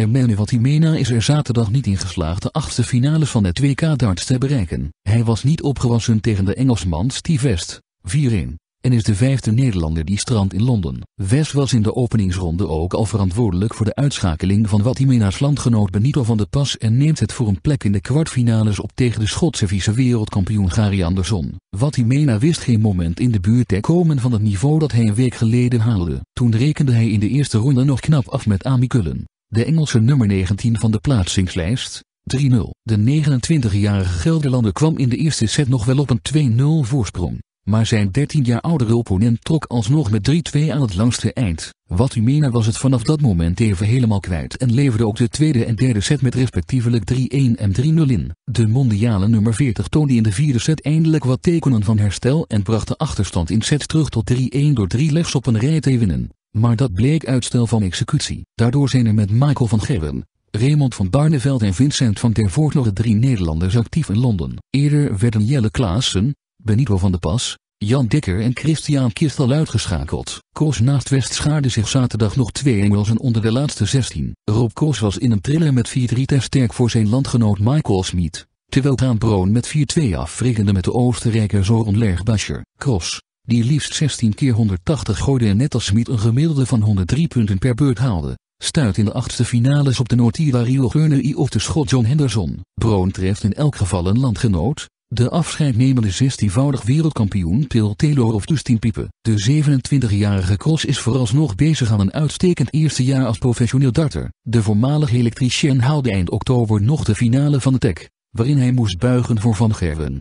Emmanuel Watimena is er zaterdag niet in geslaagd de achtste finales van het WK darts te bereiken. Hij was niet opgewassen tegen de Engelsman Steve West, 4-1, en is de vijfde Nederlander die strandt in Londen. West was in de openingsronde ook al verantwoordelijk voor de uitschakeling van Watimena's landgenoot Benito van de Pas en neemt het voor een plek in de kwartfinales op tegen de Schotse vice-wereldkampioen Gary Anderson. Watimena wist geen moment in de buurt te komen van het niveau dat hij een week geleden haalde. Toen rekende hij in de eerste ronde nog knap af met Ami Kullen de Engelse nummer 19 van de plaatsingslijst, 3-0. De 29-jarige Gelderlander kwam in de eerste set nog wel op een 2-0 voorsprong, maar zijn 13 jaar oudere opponent trok alsnog met 3-2 aan het langste eind. Wat Watumena was het vanaf dat moment even helemaal kwijt en leverde ook de tweede en derde set met respectievelijk 3-1 en 3-0 in. De mondiale nummer 40 toonde in de vierde set eindelijk wat tekenen van herstel en bracht de achterstand in set terug tot 3-1 door drie legs op een rij te winnen. Maar dat bleek uitstel van executie. Daardoor zijn er met Michael van Gerwen, Raymond van Barneveld en Vincent van der Voort nog de drie Nederlanders actief in Londen. Eerder werden Jelle Klaassen, Benito van de Pas, Jan Dikker en Christian Kistel uitgeschakeld. Koos naast West schaarde zich zaterdag nog twee Engelsen onder de laatste 16. Rob Koos was in een triller met 4-3 te sterk voor zijn landgenoot Michael Smit, terwijl Traan Broon met 4-2 afrekende met de Oostenrijker Zoran Bascher Cross, die liefst 16 keer 180 gooide en net als Smit een gemiddelde van 103 punten per beurt haalde, stuit in de achtste finales op de noord Rio I of de Schot John Henderson. Broon treft in elk geval een landgenoot, de afscheidnemende 16-voudig wereldkampioen Til Taylor of Dustin Piepen. De 27-jarige Cross is vooralsnog bezig aan een uitstekend eerste jaar als professioneel darter. De voormalig elektricien haalde eind oktober nog de finale van de TEC, waarin hij moest buigen voor Van Gerwen.